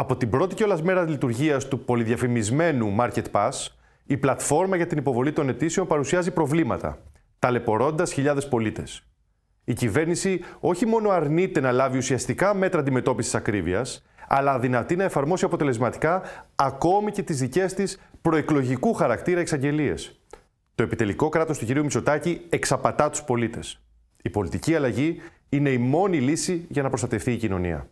Από την πρώτη κιόλας μέρα λειτουργίας του πολυδιαφημισμένου Market Pass, η πλατφόρμα για την υποβολή των αιτήσεων παρουσιάζει προβλήματα, ταλαιπωρώντας χιλιάδες πολίτες. Η κυβέρνηση όχι μόνο αρνείται να λάβει ουσιαστικά μέτρα αντιμετώπισης ακρίβειας, αλλά αδυνατεί να εφαρμόσει αποτελεσματικά ακόμη και τις δικές της προεκλογικού χαρακτήρα εξαγγελίες. Το επιτελικό κράτος του κ. Μητσοτάκη εξαπατά τους πολίτες. Η πολιτική αλλαγή είναι η μόνη λύση για να προστατευτεί η κοινωνία.